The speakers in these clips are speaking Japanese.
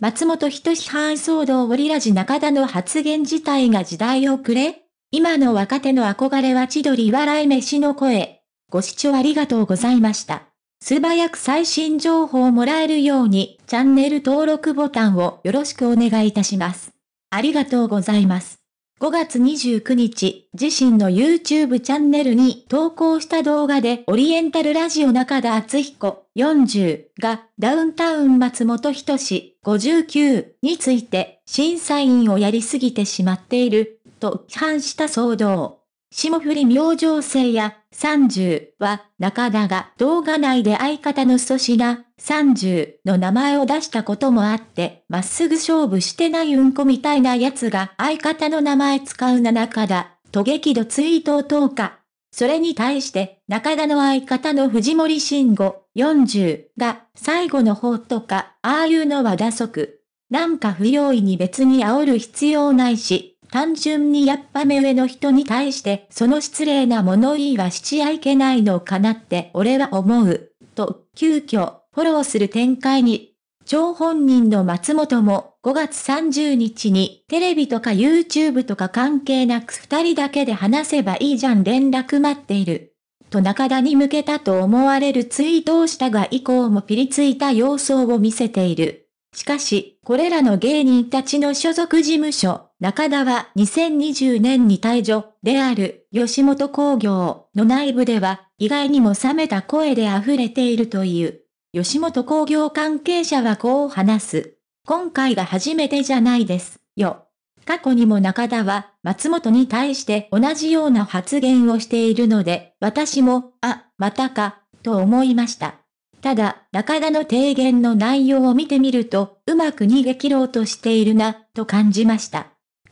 松本人批判騒動をリラジ中田の発言自体が時代遅れ今の若手の憧れは千鳥笑い飯の声。ご視聴ありがとうございました。素早く最新情報をもらえるようにチャンネル登録ボタンをよろしくお願いいたします。ありがとうございます。5月29日、自身の YouTube チャンネルに投稿した動画で、オリエンタルラジオ中田敦彦40が、ダウンタウン松本人志59について、審査員をやりすぎてしまっている、と批判した騒動。霜降り明星星や30は中田が動画内で相方の粗品30の名前を出したこともあって、まっすぐ勝負してないうんこみたいなやつが相方の名前使うな中田と激怒ツイートを投下。それに対して中田の相方の藤森慎吾40が最後の方とかああいうのは打足。なんか不用意に別に煽る必要ないし、単純にやっぱ目上の人に対してその失礼な物言いはしちゃいけないのかなって俺は思う。と、急遽、フォローする展開に。張本人の松本も5月30日にテレビとか YouTube とか関係なく二人だけで話せばいいじゃん連絡待っている。と中田に向けたと思われるツイートをしたが以降もピリついた様相を見せている。しかし、これらの芸人たちの所属事務所、中田は2020年に退場である吉本工業の内部では意外にも冷めた声で溢れているという。吉本工業関係者はこう話す。今回が初めてじゃないです、よ。過去にも中田は松本に対して同じような発言をしているので、私も、あ、またか、と思いました。ただ、中田の提言の内容を見てみると、うまく逃げ切ろうとしているな、と感じました。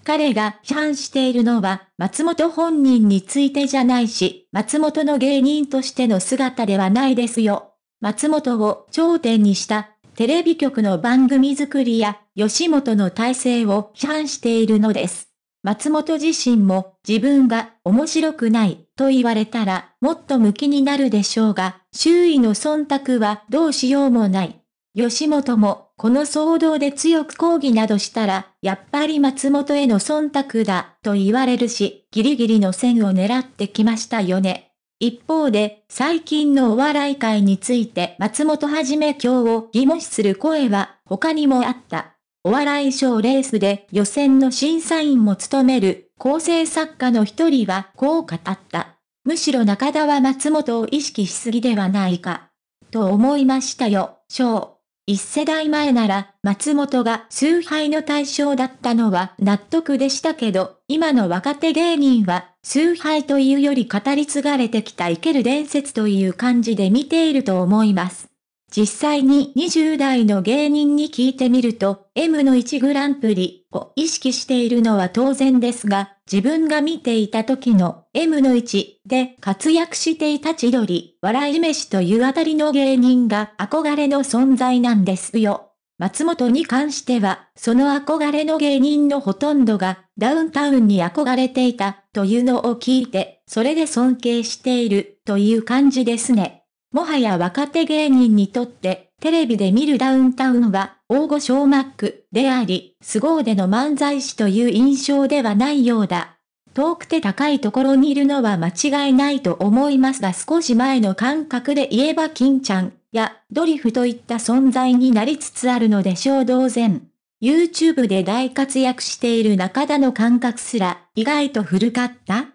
彼が批判しているのは、松本本人についてじゃないし、松本の芸人としての姿ではないですよ。松本を頂点にした、テレビ局の番組作りや、吉本の体制を批判しているのです。松本自身も自分が面白くないと言われたらもっと向きになるでしょうが、周囲の忖度はどうしようもない。吉本もこの騒動で強く抗議などしたら、やっぱり松本への忖度だ、と言われるし、ギリギリの線を狙ってきましたよね。一方で、最近のお笑い界について松本はじめ今日を疑問視する声は、他にもあった。お笑い賞レースで予選の審査員も務める、構成作家の一人はこう語った。むしろ中田は松本を意識しすぎではないか。と思いましたよ、賞。一世代前なら、松本が崇拝の対象だったのは納得でしたけど、今の若手芸人は、崇拝というより語り継がれてきた生ける伝説という感じで見ていると思います。実際に20代の芸人に聞いてみると、M の1グランプリを意識しているのは当然ですが、自分が見ていた時の M の1で活躍していた千鳥、笑い飯というあたりの芸人が憧れの存在なんですよ。松本に関しては、その憧れの芸人のほとんどがダウンタウンに憧れていたというのを聞いて、それで尊敬しているという感じですね。もはや若手芸人にとってテレビで見るダウンタウンは、大御所マックであり、凄腕の漫才師という印象ではないようだ。遠くて高いところにいるのは間違いないと思いますが少し前の感覚で言えば金ちゃんやドリフといった存在になりつつあるのでしょう同然。YouTube で大活躍している中田の感覚すら意外と古かった